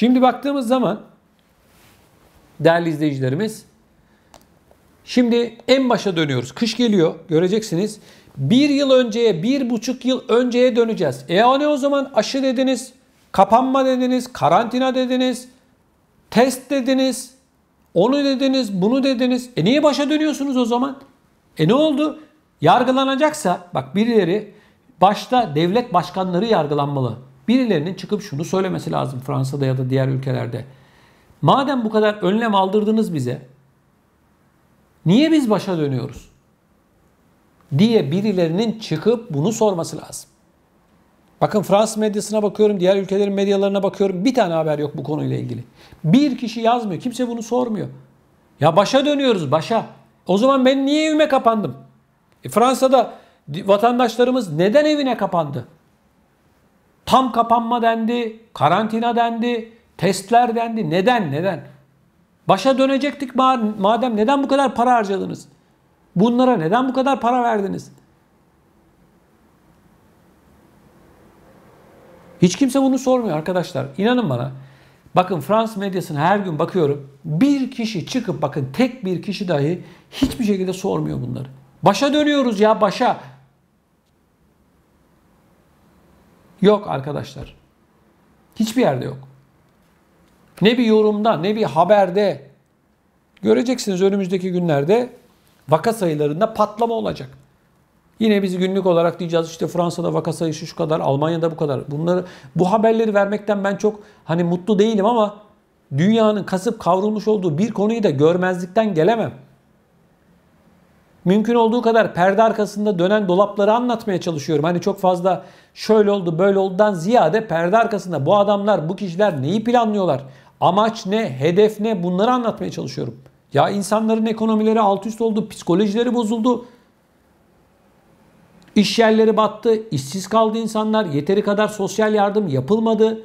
Şimdi baktığımız zaman değerli izleyicilerimiz şimdi en başa dönüyoruz. Kış geliyor göreceksiniz. Bir yıl önceye, bir buçuk yıl önceye döneceğiz. E hani o zaman aşı dediniz, kapanma dediniz, karantina dediniz, test dediniz, onu dediniz, bunu dediniz. E niye başa dönüyorsunuz o zaman? E ne oldu? Yargılanacaksa bak birileri başta devlet başkanları yargılanmalı. Birilerinin çıkıp şunu söylemesi lazım Fransa'da ya da diğer ülkelerde. Madem bu kadar önlem aldırdınız bize, niye biz başa dönüyoruz? Diye birilerinin çıkıp bunu sorması lazım. Bakın Fransız medyasına bakıyorum, diğer ülkelerin medyalarına bakıyorum. Bir tane haber yok bu konuyla ilgili. Bir kişi yazmıyor, kimse bunu sormuyor. Ya başa dönüyoruz, başa. O zaman ben niye evime kapandım? E Fransa'da vatandaşlarımız neden evine kapandı? Tam kapanma dendi, karantina dendi, testler dendi. Neden? Neden? Başa dönecektik madem neden bu kadar para harcadınız? Bunlara neden bu kadar para verdiniz? Hiç kimse bunu sormuyor arkadaşlar. İnanın bana. Bakın Frans medyasına her gün bakıyorum. Bir kişi çıkıp bakın tek bir kişi dahi hiçbir şekilde sormuyor bunları. Başa dönüyoruz ya başa. Yok arkadaşlar. Hiçbir yerde yok. Ne bir yorumda ne bir haberde göreceksiniz önümüzdeki günlerde vaka sayılarında patlama olacak. Yine biz günlük olarak diyeceğiz işte Fransa'da vaka sayısı şu kadar, Almanya'da bu kadar. Bunları bu haberleri vermekten ben çok hani mutlu değilim ama dünyanın kasıp kavrulmuş olduğu bir konuyu da görmezlikten gelemem. Mümkün olduğu kadar perde arkasında dönen dolapları anlatmaya çalışıyorum. Hani çok fazla şöyle oldu böyle oldudan ziyade perde arkasında bu adamlar bu kişiler neyi planlıyorlar? Amaç ne? Hedef ne? Bunları anlatmaya çalışıyorum. Ya insanların ekonomileri alt üst oldu, psikolojileri bozuldu. İş yerleri battı, işsiz kaldı insanlar, yeteri kadar sosyal yardım yapılmadı.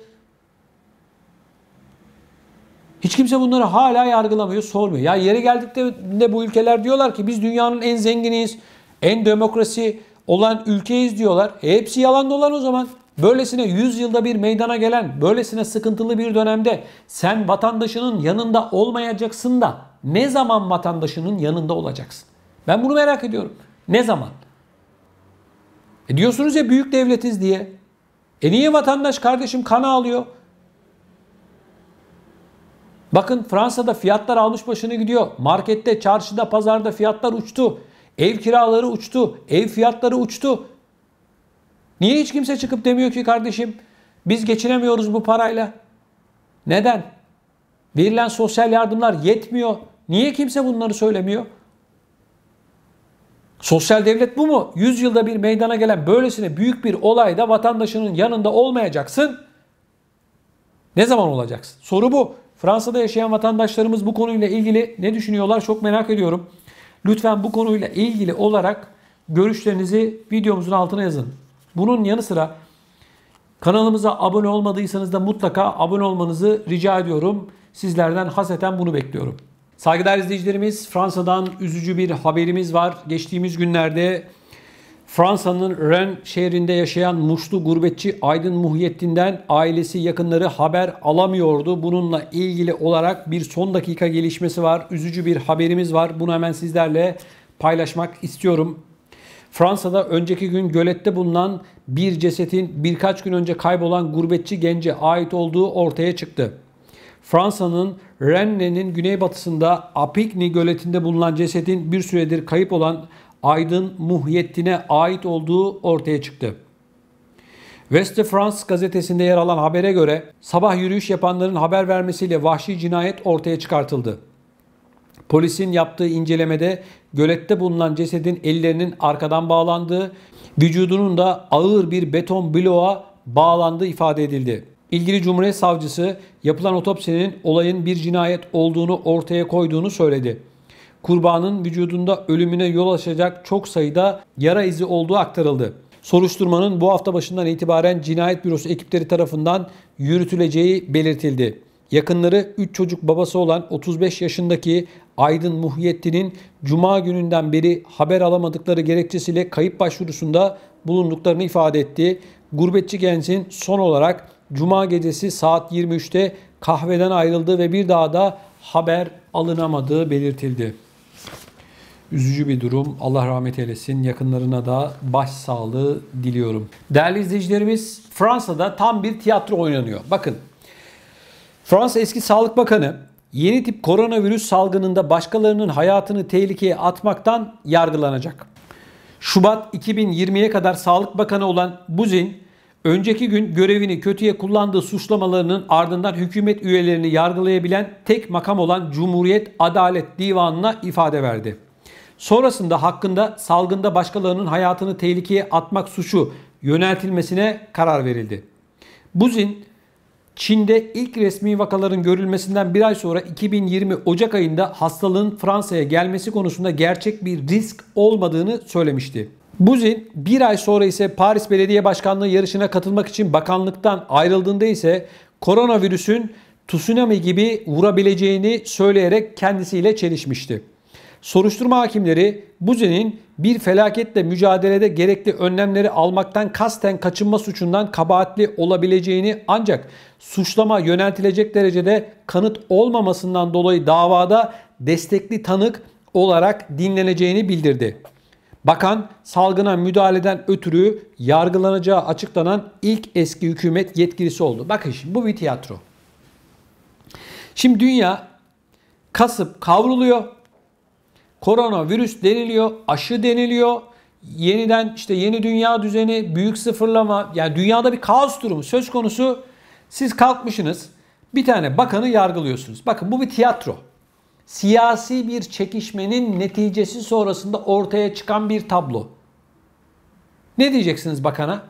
Hiç kimse bunları hala yargılamıyor, sormuyor. Ya yere geldiklerinde bu ülkeler diyorlar ki biz dünyanın en zenginiyiz, en demokrasi olan ülkeyiz diyorlar. E hepsi yalan dolan o zaman. Böylesine 100 yılda bir meydana gelen, böylesine sıkıntılı bir dönemde sen vatandaşının yanında olmayacaksın da ne zaman vatandaşının yanında olacaksın? Ben bunu merak ediyorum. Ne zaman? E diyorsunuz ya büyük devletiz diye. E niye vatandaş kardeşim kan alıyor. Bakın Fransa'da fiyatlar almış başını gidiyor. Markette, çarşıda, pazarda fiyatlar uçtu. Ev kiraları uçtu. Ev fiyatları uçtu. Niye hiç kimse çıkıp demiyor ki kardeşim biz geçinemiyoruz bu parayla? Neden? Verilen sosyal yardımlar yetmiyor. Niye kimse bunları söylemiyor? Sosyal devlet bu mu? yılda bir meydana gelen böylesine büyük bir olayda vatandaşının yanında olmayacaksın. Ne zaman olacaksın? Soru bu. Fransa'da yaşayan vatandaşlarımız bu konuyla ilgili ne düşünüyorlar çok merak ediyorum. Lütfen bu konuyla ilgili olarak görüşlerinizi videomuzun altına yazın. Bunun yanı sıra kanalımıza abone olmadıysanız da mutlaka abone olmanızı rica ediyorum. Sizlerden haseten bunu bekliyorum. Saygıdeğer izleyicilerimiz Fransa'dan üzücü bir haberimiz var. Geçtiğimiz günlerde Fransa'nın Rennes şehrinde yaşayan Muşlu gurbetçi Aydın Muhyettin'den ailesi yakınları haber alamıyordu. Bununla ilgili olarak bir son dakika gelişmesi var. Üzücü bir haberimiz var. Bunu hemen sizlerle paylaşmak istiyorum. Fransa'da önceki gün gölette bulunan bir cesetin birkaç gün önce kaybolan gurbetçi gence ait olduğu ortaya çıktı. Fransa'nın Rennes'in güneybatısında Apigny göletinde bulunan cesetin bir süredir kayıp olan Aydın Muhyettin'e ait olduğu ortaya çıktı. West France gazetesinde yer alan habere göre sabah yürüyüş yapanların haber vermesiyle vahşi cinayet ortaya çıkartıldı. Polisin yaptığı incelemede gölette bulunan cesedin ellerinin arkadan bağlandığı, vücudunun da ağır bir beton bloğa bağlandığı ifade edildi. İlgili Cumhuriyet Savcısı yapılan otopsinin olayın bir cinayet olduğunu ortaya koyduğunu söyledi kurbanın vücudunda ölümüne yol açacak çok sayıda yara izi olduğu aktarıldı. Soruşturmanın bu hafta başından itibaren cinayet bürosu ekipleri tarafından yürütüleceği belirtildi. Yakınları 3 çocuk babası olan 35 yaşındaki Aydın Muhyettin'in cuma gününden beri haber alamadıkları gerekçesiyle kayıp başvurusunda bulunduklarını ifade etti. Gurbetçi gencin son olarak cuma gecesi saat 23'te kahveden ayrıldığı ve bir daha da haber alınamadığı belirtildi. Üzücü bir durum. Allah rahmet eylesin. Yakınlarına da baş sağlığı diliyorum. Değerli izleyicilerimiz Fransa'da tam bir tiyatro oynanıyor. Bakın Fransa eski Sağlık Bakanı yeni tip koronavirüs salgınında başkalarının hayatını tehlikeye atmaktan yargılanacak. Şubat 2020'ye kadar Sağlık Bakanı olan Buzin, önceki gün görevini kötüye kullandığı suçlamalarının ardından hükümet üyelerini yargılayabilen tek makam olan Cumhuriyet Adalet Divanı'na ifade verdi. Sonrasında hakkında salgında başkalarının hayatını tehlikeye atmak suçu yöneltilmesine karar verildi. Buzin Çin'de ilk resmi vakaların görülmesinden bir ay sonra 2020 Ocak ayında hastalığın Fransa'ya gelmesi konusunda gerçek bir risk olmadığını söylemişti. Buzin bir ay sonra ise Paris Belediye Başkanlığı yarışına katılmak için bakanlıktan ayrıldığında ise koronavirüsün tsunami gibi vurabileceğini söyleyerek kendisiyle çelişmişti. Soruşturma hakimleri Buze'nin bir felaketle mücadelede gerekli önlemleri almaktan kasten kaçınma suçundan kabahatli olabileceğini ancak suçlama yöneltilecek derecede kanıt olmamasından dolayı davada destekli tanık olarak dinleneceğini bildirdi. Bakan salgına müdahaleden ötürü yargılanacağı açıklanan ilk eski hükümet yetkilisi oldu. Bakın şimdi bu bir tiyatro. Şimdi dünya kasıp kavruluyor koronavirüs deniliyor, aşı deniliyor. Yeniden işte yeni dünya düzeni, büyük sıfırlama yani dünyada bir kaos durumu söz konusu. Siz kalkmışsınız bir tane bakanı yargılıyorsunuz. Bakın bu bir tiyatro. Siyasi bir çekişmenin neticesi sonrasında ortaya çıkan bir tablo. Ne diyeceksiniz bakana?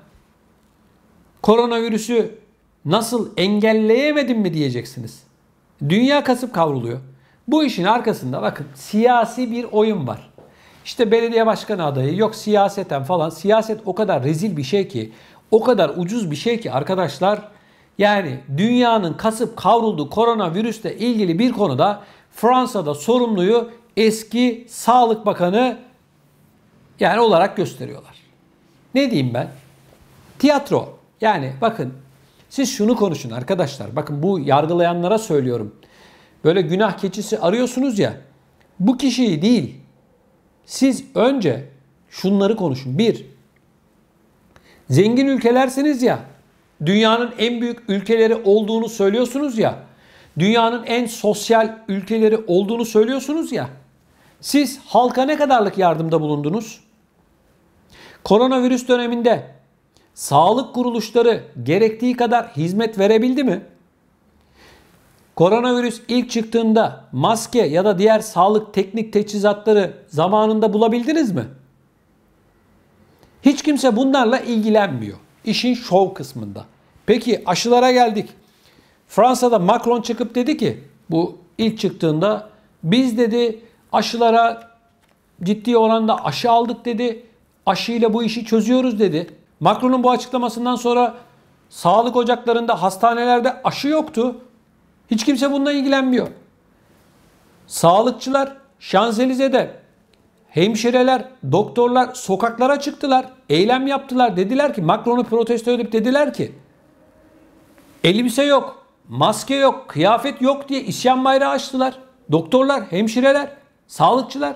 Koronavirüsü nasıl engelleyemedim mi diyeceksiniz. Dünya kasıp kavruluyor. Bu işin arkasında bakın siyasi bir oyun var. İşte belediye başkanı adayı yok siyaseten falan. Siyaset o kadar rezil bir şey ki, o kadar ucuz bir şey ki arkadaşlar. Yani dünyanın kasıp kavrulduğu koronavirüsle ilgili bir konuda Fransa'da sorumluyu eski Sağlık Bakanı yani olarak gösteriyorlar. Ne diyeyim ben? Tiyatro. Yani bakın siz şunu konuşun arkadaşlar. Bakın bu yargılayanlara söylüyorum böyle günah keçisi arıyorsunuz ya bu kişiyi değil siz önce şunları konuşun. Bir, zengin ülkelersiniz ya dünyanın en büyük ülkeleri olduğunu söylüyorsunuz ya dünyanın en sosyal ülkeleri olduğunu söylüyorsunuz ya siz halka ne kadarlık yardımda bulundunuz? Koronavirüs döneminde sağlık kuruluşları gerektiği kadar hizmet verebildi mi? Koronavirüs ilk çıktığında maske ya da diğer sağlık teknik teçhizatları zamanında bulabildiniz mi? Hiç kimse bunlarla ilgilenmiyor. İşin şov kısmında. Peki aşılara geldik. Fransa'da Macron çıkıp dedi ki bu ilk çıktığında biz dedi aşılara ciddi oranda aşı aldık dedi. Aşıyla bu işi çözüyoruz dedi. Macron'un bu açıklamasından sonra sağlık ocaklarında, hastanelerde aşı yoktu. Hiç kimse bununla ilgilenmiyor. Sağlıkçılar Şanzelize'de, hemşireler, doktorlar sokaklara çıktılar, eylem yaptılar. Dediler ki Macron'u protesto edip dediler ki elbise yok, maske yok, kıyafet yok diye isyan bayrağı açtılar. Doktorlar, hemşireler, sağlıkçılar.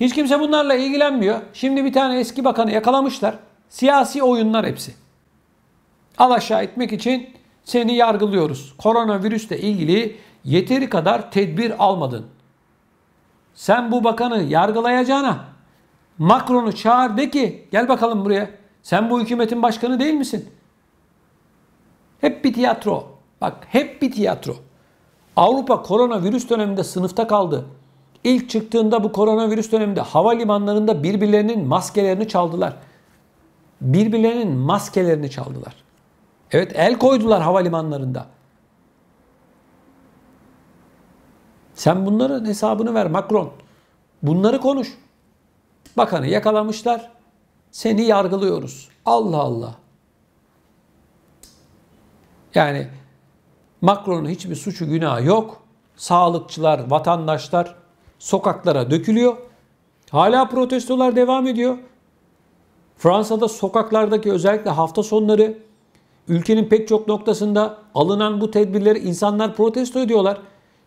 Hiç kimse bunlarla ilgilenmiyor. Şimdi bir tane eski bakanı yakalamışlar. Siyasi oyunlar hepsi. Al aşağı etmek için seni yargılıyoruz. Koronavirüsle ilgili yeteri kadar tedbir almadın. Sen bu bakanı yargılayacağına Macron'u çağır de ki gel bakalım buraya. Sen bu hükümetin başkanı değil misin? Hep bir tiyatro. Bak hep bir tiyatro. Avrupa koronavirüs döneminde sınıfta kaldı. İlk çıktığında bu koronavirüs döneminde havalimanlarında birbirlerinin maskelerini çaldılar. Birbirlerinin maskelerini çaldılar. Evet el koydular havalimanlarında. Sen bunların hesabını ver Macron. Bunları konuş. Bakanı yakalamışlar. Seni yargılıyoruz. Allah Allah. Yani Macron'un hiçbir suçu günahı yok. Sağlıkçılar, vatandaşlar sokaklara dökülüyor. Hala protestolar devam ediyor. Fransa'da sokaklardaki özellikle hafta sonları Ülkenin pek çok noktasında alınan bu tedbirleri insanlar protesto ediyorlar.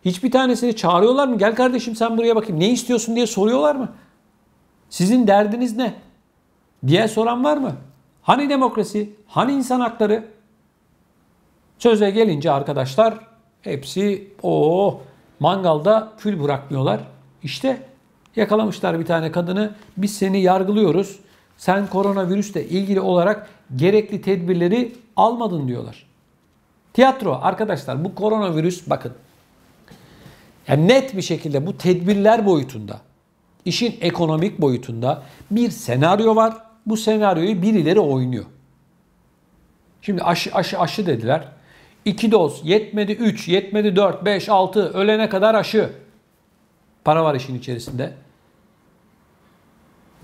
Hiçbir tanesini çağırıyorlar mı? Gel kardeşim sen buraya bakayım. Ne istiyorsun diye soruyorlar mı? Sizin derdiniz ne? Diye soran var mı? Hani demokrasi? Hani insan hakları? Söze gelince arkadaşlar hepsi o mangalda kül bırakmıyorlar. İşte yakalamışlar bir tane kadını. Biz seni yargılıyoruz sen koronavirüsle ilgili olarak gerekli tedbirleri almadın diyorlar. Tiyatro arkadaşlar bu koronavirüs bakın yani net bir şekilde bu tedbirler boyutunda işin ekonomik boyutunda bir senaryo var. Bu senaryoyu birileri oynuyor. Şimdi aşı aşı aşı dediler. 2 doz yetmedi 3, yetmedi 4, 5, 6 ölene kadar aşı. Para var işin içerisinde.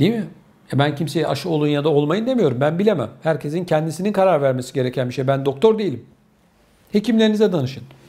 Değil mi? E ben kimseye aşı olun ya da olmayın demiyorum. Ben bilemem. Herkesin kendisinin karar vermesi gereken bir şey. Ben doktor değilim. Hekimlerinize danışın.